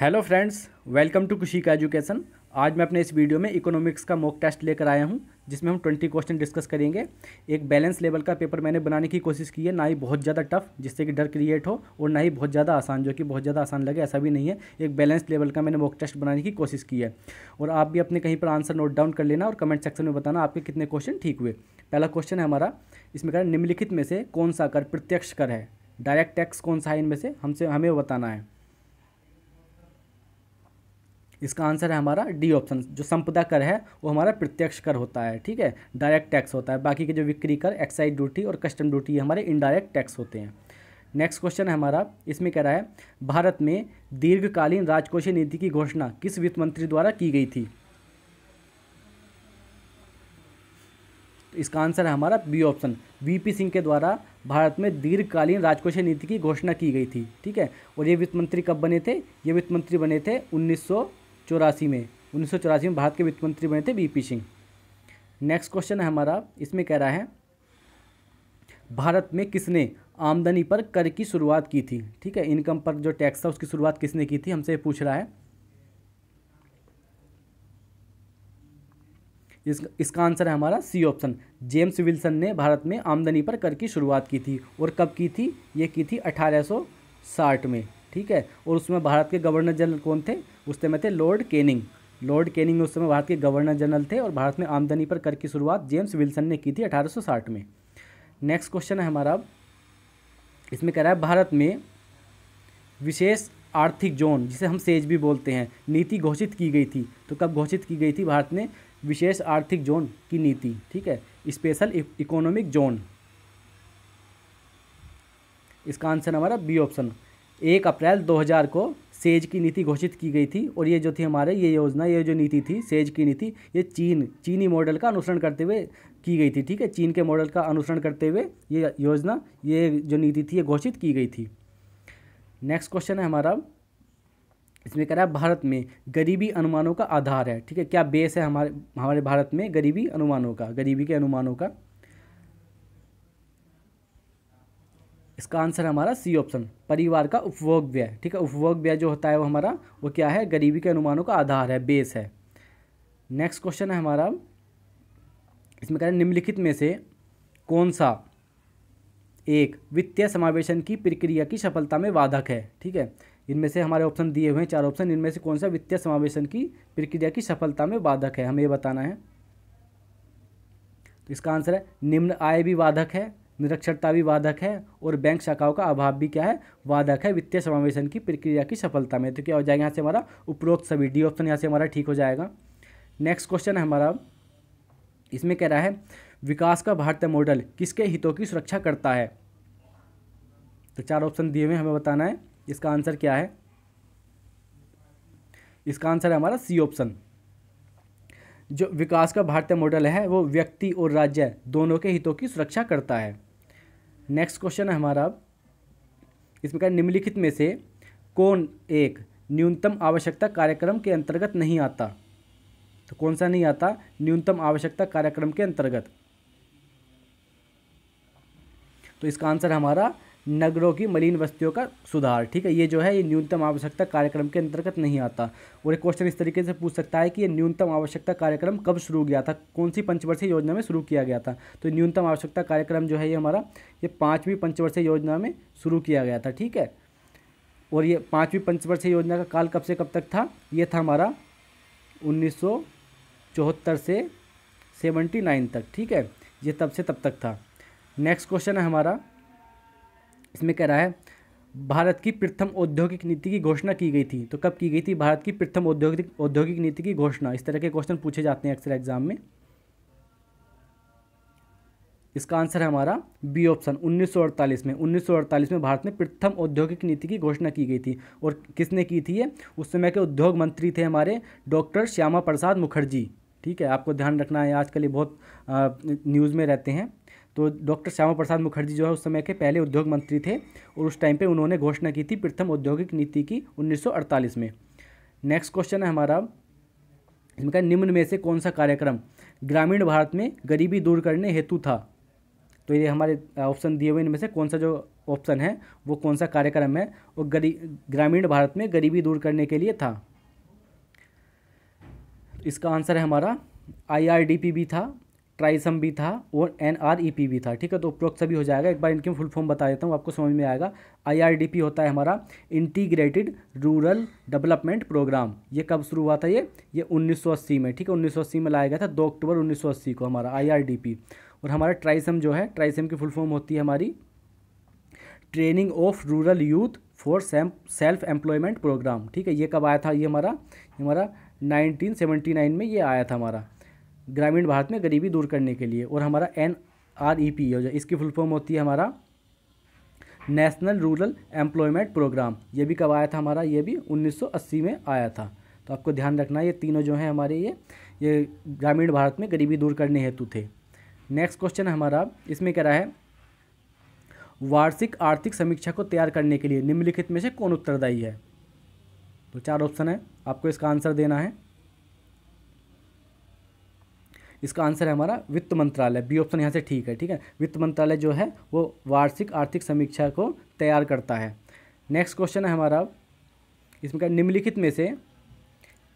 hello friends welcome to कुशी का education आज मैं अपने इस वीडियो में इकोनॉमिक्स का मॉक टेस्ट लेकर आया हूं जिसमें हम 20 क्वेश्चन डिस्कस करेंगे एक बैलेंस लेवल का पेपर मैंने बनाने की कोशिश की है ना ही बहुत ज़्यादा टफ जिससे कि डर क्रिएट हो और ना ही बहुत ज़्यादा आसान जो कि बहुत ज़्यादा आसान लगे ऐसा भी नहीं है एक बैलेंस लेवल का मैंने मॉक टेस्ट बनाने की कोशिश की है और आप भी अपने कहीं पर आंसर नोट डाउन कर लेना और कमेंट सेक्शन में बताना आपके कितने क्वेश्चन ठीक हुए पहला क्वेश्चन है हमारा इसमें कह निम्नलिखित में से कौन सा कर प्रत्यक्ष कर है डायरेक्ट टैक्स कौन सा है इनमें से हमसे हमें बताना है इसका आंसर है हमारा डी ऑप्शन जो संपदा कर है वो हमारा प्रत्यक्ष कर होता है ठीक है डायरेक्ट टैक्स होता है बाकी के जो विक्री कर एक्साइज ड्यूटी और कस्टम ड्यूटी ये हमारे इनडायरेक्ट टैक्स होते हैं नेक्स्ट क्वेश्चन है हमारा इसमें कह रहा है भारत में दीर्घकालीन राजकोषीय नीति की घोषणा किस वित्त मंत्री द्वारा की गई थी तो इसका आंसर है हमारा बी ऑप्शन वीपी सिंह के द्वारा भारत में दीर्घकालीन राजकोषीय नीति की घोषणा की गई थी ठीक है और ये वित्त मंत्री कब बने थे ये वित्त मंत्री बने थे उन्नीस चौरासी में उन्नीस सौ चौरासी में भारत के वित्त मंत्री बने थे वीपी सिंह नेक्स्ट क्वेश्चन है हमारा इसमें कह रहा है भारत में किसने आमदनी पर कर की शुरुआत की थी ठीक है इनकम पर जो टैक्स था उसकी शुरुआत किसने की थी हमसे पूछ रहा है इस इसका आंसर है हमारा सी ऑप्शन जेम्स विल्सन ने भारत में आमदनी पर कर की शुरुआत की थी और कब की थी ये की थी 1860 में ठीक है और उसमें भारत के गवर्नर जनरल कौन थे उस समय थे लॉर्ड केनिंग लॉर्ड केनिंग उस समय भारत के गवर्नर जनरल थे और भारत में आमदनी पर कर की शुरुआत जेम्स विल्सन ने की थी 1860 में नेक्स्ट क्वेश्चन है हमारा इसमें कह रहा है भारत में विशेष आर्थिक जोन जिसे हम सेज भी बोलते हैं नीति घोषित की गई थी तो कब घोषित की गई थी भारत ने विशेष आर्थिक जोन की नीति ठीक है स्पेशल इकोनॉमिक जोन इसका आंसर हमारा बी ऑप्शन एक अप्रैल 2000 को सेज की नीति घोषित की गई थी और ये जो थी हमारे ये योजना ये जो नीति थी सेज की नीति ये चीन चीनी मॉडल का अनुसरण करते हुए की गई थी ठीक है चीन के मॉडल का अनुसरण करते हुए ये योजना ये जो नीति थी ये घोषित की गई थी नेक्स्ट क्वेश्चन है हमारा इसमें कह रहा है भारत में गरीबी अनुमानों का आधार है ठीक है क्या बेस है हमारे हमारे भारत में गरीबी अनुमानों का गरीबी के अनुमानों का इसका आंसर हमारा सी ऑप्शन परिवार का उपभोग व्यय ठीक है उपभोग व्यय जो होता है वो हमारा वो क्या है गरीबी के अनुमानों का आधार है बेस है नेक्स्ट क्वेश्चन है हमारा इसमें कह रहे हैं निम्नलिखित में से कौन सा एक वित्तीय समावेशन की प्रक्रिया की सफलता में बाधक है ठीक है इनमें से हमारे ऑप्शन दिए हुए हैं चार ऑप्शन इनमें से कौन सा वित्तीय समावेशन की प्रक्रिया की सफलता में बाधक है हमें ये बताना है तो इसका आंसर है निम्न आय भी बाधक है निरक्षरता भी वाधक है और बैंक शाखाओं का अभाव भी क्या है वाधक है वित्तीय समावेशन की प्रक्रिया की सफलता में तो क्या हो जाएगा यहाँ से हमारा उपरोक्त सभी डी ऑप्शन यहाँ से हमारा ठीक हो जाएगा नेक्स्ट क्वेश्चन है हमारा इसमें कह रहा है विकास का भारतीय मॉडल किसके हितों की सुरक्षा करता है तो चार ऑप्शन दिए हुए हमें बताना है इसका आंसर क्या है इसका आंसर है हमारा सी ऑप्शन जो विकास का भारतीय मॉडल है वो व्यक्ति और राज्य दोनों के हितों की सुरक्षा करता है नेक्स्ट क्वेश्चन है हमारा इसमें क्या निम्नलिखित में से कौन एक न्यूनतम आवश्यकता कार्यक्रम के अंतर्गत नहीं आता तो कौन सा नहीं आता न्यूनतम आवश्यकता कार्यक्रम के अंतर्गत तो इसका आंसर हमारा नगरों की मलिन बस्तियों का सुधार ठीक है ये जो है ये न्यूनतम आवश्यकता कार्यक्रम के अंतर्गत नहीं आता और एक क्वेश्चन इस तरीके से पूछ सकता है कि ये न्यूनतम आवश्यकता कार्यक्रम कब शुरू किया था कौन सी पंचवर्षीय योजना में शुरू किया गया था तो न्यूनतम आवश्यकता कार्यक्रम जो है ये हमारा ये पाँचवीं पंचवर्षीय योजना में शुरू किया गया था ठीक है और ये पाँचवीं पंचवर्षीय योजना का काल कब से कब तक था ये था हमारा उन्नीस से सेवेंटी नाइन तक ठीक है ये तब से तब तक था नेक्स्ट क्वेश्चन है हमारा इसमें कह रहा है भारत की प्रथम औद्योगिक नीति की घोषणा की गई थी तो कब की गई थी भारत की प्रथम औद्योगिक औद्योगिक नीति की घोषणा इस तरह के क्वेश्चन पूछे जाते हैं अक्सर एग्जाम में इसका आंसर है हमारा बी ऑप्शन उन्नीस में 1948 में भारत में प्रथम औद्योगिक नीति की घोषणा की गई थी और किसने की थी ये उस समय के उद्योग मंत्री थे हमारे डॉक्टर श्यामा प्रसाद मुखर्जी ठीक है आपको ध्यान रखना है आजकल ये बहुत न्यूज़ में रहते हैं तो डॉक्टर श्यामा प्रसाद मुखर्जी जो है उस समय के पहले उद्योग मंत्री थे और उस टाइम पे उन्होंने घोषणा की थी प्रथम औद्योगिक नीति की 1948 में नेक्स्ट क्वेश्चन है हमारा इसमें निम्न में से कौन सा कार्यक्रम ग्रामीण भारत में गरीबी दूर करने हेतु था तो ये हमारे ऑप्शन दिए हुए इनमें से कौन सा जो ऑप्शन है वो कौन सा कार्यक्रम है वो गरी ग्रामीण भारत में गरीबी दूर करने के लिए था इसका आंसर है हमारा आईआरडीपी भी था ट्राइसम भी था और एन आर ई पी भी था ठीक है तो उपरोक्त सभी हो जाएगा एक बार इनके फुल फॉर्म बता देता हूँ आपको समझ में आएगा आई आर डी पी होता है हमारा इंटीग्रेटेड रूरल डेवलपमेंट प्रोग्राम ये कब शुरू हुआ था ये ये उन्नीस सौ अस्सी में ठीक है उन्नीस सौ अस्सी में लाया गया था दो अक्टूबर उन्नीस सौ अस्सी को हमारा आई आर डी पी और हमारा ट्राइसम जो है ट्राइसम की फुल फॉर्म होती है हमारी training of rural youth for self employment programme ठीक है ये कब आया था ये हमारा हमारा 1979 में ये आया था हमारा ग्रामीण भारत में गरीबी दूर करने के लिए और हमारा एन आर ई पी इसकी फुल फॉर्म होती है हमारा नेशनल रूरल एम्प्लॉयमेंट प्रोग्राम ये भी कब आया था हमारा ये भी 1980 में आया था तो आपको ध्यान रखना ये तीनों जो हैं हमारे ये ये ग्रामीण भारत में गरीबी दूर करने हेतु थे नेक्स्ट क्वेश्चन हमारा इसमें कह रहा है वार्षिक आर्थिक समीक्षा को तैयार करने के लिए निम्नलिखित में से कौन उत्तरदायी है तो चार ऑप्शन है आपको इसका आंसर देना है इसका आंसर है हमारा वित्त मंत्रालय बी ऑप्शन यहाँ से ठीक है ठीक है वित्त मंत्रालय जो है वो वार्षिक आर्थिक समीक्षा को तैयार करता है नेक्स्ट क्वेश्चन है हमारा इसमें क्या निम्नलिखित में से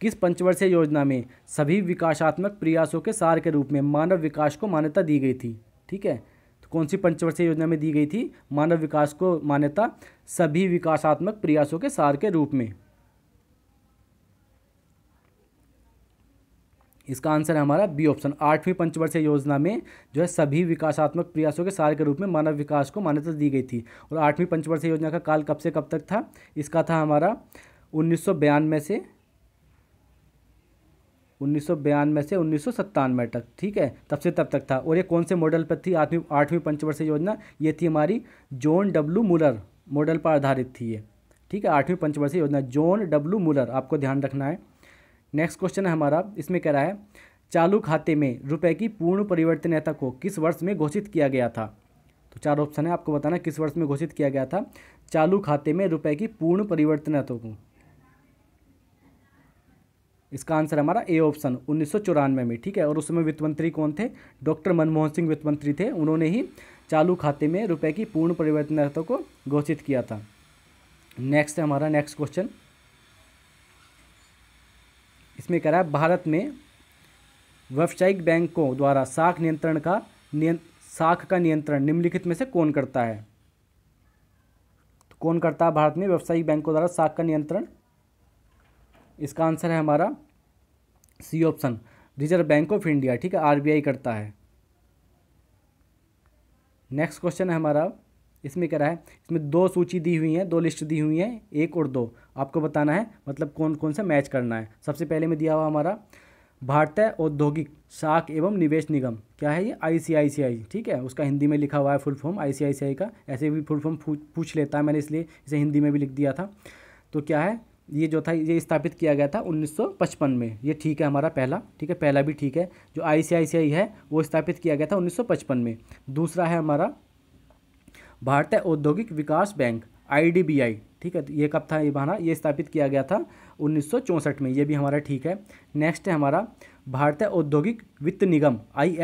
किस पंचवर्षीय योजना में सभी विकासात्मक प्रयासों के सार के रूप में मानव विकास को मान्यता दी गई थी ठीक है तो कौन सी पंचवर्षीय योजना में दी गई थी मानव विकास को मान्यता सभी विकासात्मक प्रयासों के सार के रूप में इसका आंसर है हमारा बी ऑप्शन आठवीं पंचवर्षीय योजना में जो है सभी विकासात्मक प्रयासों के सार के रूप में मानव विकास को मान्यता दी गई थी और आठवीं पंचवर्षीय योजना का काल कब से कब तक था इसका था हमारा उन्नीस से उन्नीस में से उन्नीस तक ठीक है तब से तब तक था और ये कौन से मॉडल पर थी आठवीं आठवीं पंचवर्षीय योजना ये थी हमारी जॉन डब्ल्यू मुलर मॉडल पर आधारित थी ये ठीक है आठवीं पंचवर्षीय योजना जॉन डब्ल्यू मुलर आपको ध्यान रखना है नेक्स्ट क्वेश्चन है हमारा इसमें कह रहा है चालू खाते में रुपए की पूर्ण परिवर्तनीयता को किस वर्ष में घोषित किया गया था तो चार ऑप्शन है आपको बताना किस वर्ष में घोषित किया गया था चालू खाते में रुपए की पूर्ण परिवर्तनीयता को इसका आंसर हमारा ए ऑप्शन उन्नीस में ठीक है और उसमें वित्त मंत्री कौन थे डॉक्टर मनमोहन सिंह वित्त मंत्री थे उन्होंने ही चालू खाते में रुपए की पूर्ण परिवर्तनीयता को घोषित किया था नेक्स्ट है हमारा नेक्स्ट क्वेश्चन इसमें करा है भारत में व्यावसायिक बैंकों द्वारा साख नियंत्रण का नियं साख का नियंत्रण निम्नलिखित में से कौन करता है तो कौन करता है भारत में व्यावसायिक बैंकों द्वारा साख का नियंत्रण इसका आंसर है हमारा C option Reserve Bank of India ठीक है आरबीआई करता है नेक्स्ट क्वेश्चन है हमारा इसमें क्या रहा है इसमें दो सूची दी हुई है दो लिस्ट दी हुई है एक और दो आपको बताना है मतलब कौन कौन सा मैच करना है सबसे पहले में दिया हुआ हमारा भारतीय औद्योगिक साख एवं निवेश निगम क्या है ये आईसीआईसीआई ठीक है उसका हिंदी में लिखा हुआ है फुल फॉर्म आईसीआईसीआई का ऐसे भी फुल फॉर्म पूछ लेता है मैंने इसलिए इसे हिंदी में भी लिख दिया था तो क्या है ये जो था ये स्थापित किया गया था 1955 में ये ठीक है हमारा पहला ठीक है पहला भी ठीक है जो आईसीआईसीआई है वो स्थापित किया गया था 1955 में दूसरा है हमारा भारतीय औद्योगिक विकास बैंक आई ठीक है ये कब था ये बहाना ये स्थापित किया गया था उन्नीस में ये भी हमारा ठीक है नेक्स्ट है हमारा भारतीय औद्योगिक वित्त निगम आई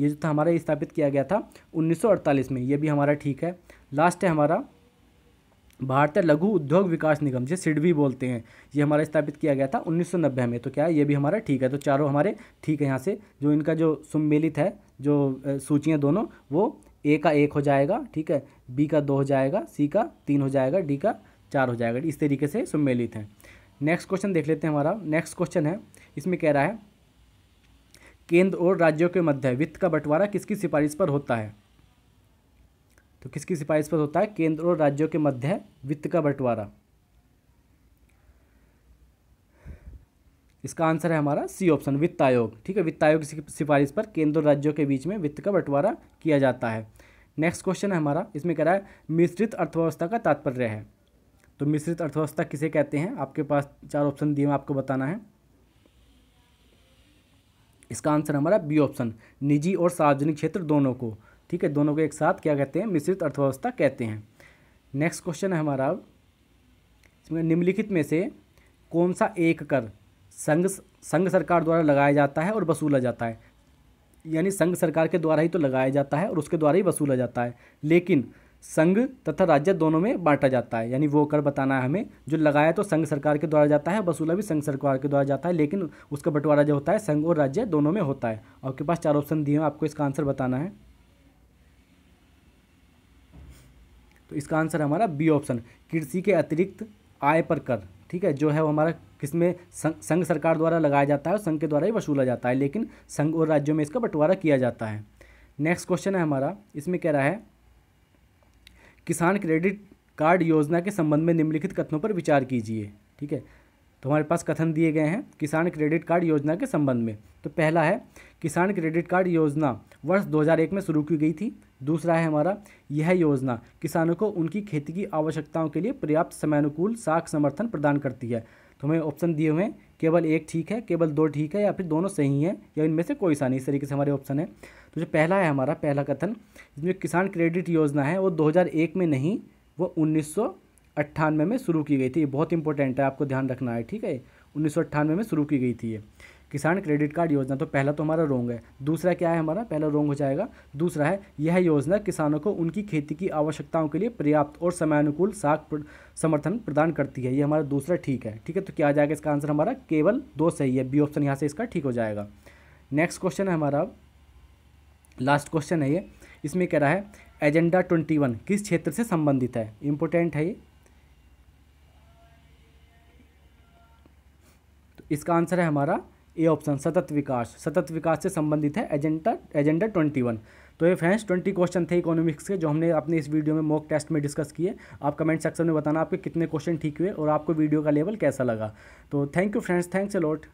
ये जो था हमारा ये स्थापित किया गया था 1948 में ये भी हमारा ठीक है लास्ट है हमारा भारतीय लघु उद्योग विकास निगम जिसे सिडवी बोलते हैं ये हमारा स्थापित किया गया था 1990 में तो क्या है ये भी हमारा ठीक है तो चारों हमारे ठीक है यहाँ से जो इनका जो सम्मिलित है जो सूचियाँ दोनों वो ए का एक हो जाएगा ठीक है बी का दो हो जाएगा सी का तीन हो जाएगा डी का चार हो जाएगा इस तरीके से सम्मिलित हैं नेक्स्ट क्वेश्चन देख लेते हैं हमारा नेक्स्ट क्वेश्चन है इसमें कह रहा है केंद्र और राज्यों के मध्य वित्त का बंटवारा किसकी सिफारिश पर होता है तो किसकी सिफारिश पर होता है केंद्र और राज्यों के मध्य वित्त का बंटवारा इसका आंसर है हमारा सी ऑप्शन वित्त आयोग ठीक है वित्त आयोग की सिफारिश पर केंद्र और राज्यों के बीच में वित्त का बंटवारा किया जाता है नेक्स्ट क्वेश्चन है हमारा इसमें कह रहा है मिश्रित अर्थव्यवस्था का तात्पर्य है तो मिश्रित अर्थव्यवस्था किसे कहते हैं आपके पास चार ऑप्शन दिए हैं आपको बताना है इसका आंसर हमारा बी ऑप्शन निजी और सार्वजनिक क्षेत्र दोनों को ठीक है दोनों को एक साथ क्या कहते हैं मिश्रित अर्थव्यवस्था कहते हैं नेक्स्ट क्वेश्चन है हमारा इसमें निम्नलिखित में से कौन सा एक कर संघ संघ सरकार द्वारा लगाया जाता है और वसूला जाता है यानी संघ सरकार के द्वारा ही तो लगाया जाता है और उसके द्वारा ही वसूला जाता है लेकिन संघ तथा राज्य दोनों में बांटा जाता है यानी वो कर बताना है हमें जो लगाया तो संघ सरकार के द्वारा जाता है वसूला भी संघ सरकार के द्वारा जाता है लेकिन उसका बंटवारा जो होता है संघ और राज्य दोनों में होता है आपके पास चार ऑप्शन दिए हैं आपको इसका आंसर बताना है तो इसका आंसर हमारा बी ऑप्शन कृषि के अतिरिक्त आय पर कर ठीक है जो है वो हमारा किसमें संघ सरकार द्वारा लगाया जाता है और संघ के द्वारा ही वसूला जाता है लेकिन संघ और राज्यों में इसका बंटवारा किया जाता है नेक्स्ट क्वेश्चन है हमारा इसमें कह रहा है किसान क्रेडिट कार्ड योजना के संबंध में निम्नलिखित कथनों पर विचार कीजिए ठीक है तो हमारे पास कथन दिए गए हैं किसान क्रेडिट कार्ड योजना के संबंध में तो पहला है किसान क्रेडिट कार्ड योजना वर्ष 2001 में शुरू की गई थी दूसरा है हमारा यह योजना किसानों को उनकी खेती की आवश्यकताओं के लिए पर्याप्त समयानुकूल साख समर्थन प्रदान करती है तो हमें ऑप्शन दिए हुए हैं केवल एक ठीक है केवल दो ठीक है या फिर दोनों सही हैं या इनमें से कोई सा नहीं इस तरीके से हमारे ऑप्शन है तो जो पहला है हमारा पहला कथन जिसमें किसान क्रेडिट योजना है वो दो में नहीं वो उन्नीस अट्ठानवे में शुरू की गई थी ये बहुत इंपॉर्टेंट है आपको ध्यान रखना है ठीक है उन्नीस में शुरू की गई थी ये किसान क्रेडिट कार्ड योजना तो पहला तो हमारा रोंग है दूसरा क्या है हमारा पहला रोंग हो जाएगा दूसरा है यह योजना किसानों को उनकी खेती की आवश्यकताओं के लिए पर्याप्त और समयानुकूल साख समर्थन प्रदान करती है ये हमारा दूसरा ठीक है ठीक है तो क्या आ जाएगा इसका आंसर हमारा केवल दो सही है बी ऑप्शन यहाँ से इसका ठीक हो जाएगा नेक्स्ट क्वेश्चन है हमारा लास्ट क्वेश्चन है ये इसमें कह रहा है एजेंडा ट्वेंटी वन किस क्षेत्र से संबंधित है इंपॉर्टेंट है ये इसका आंसर है हमारा ए ऑप्शन सतत विकास सतत विकास से संबंधित है एजेंडा एजेंडा ट्वेंटी वन तो ये फ्रेंड्स ट्वेंटी क्वेश्चन थे इकोनॉमिक्स के जो हमने अपने इस वीडियो में मॉक टेस्ट में डिस्कस किए आप कमेंट सेक्शन में बताना आपके कितने क्वेश्चन ठीक हुए और आपको वीडियो का लेवल कैसा लगा तो thank you friends thanks a lot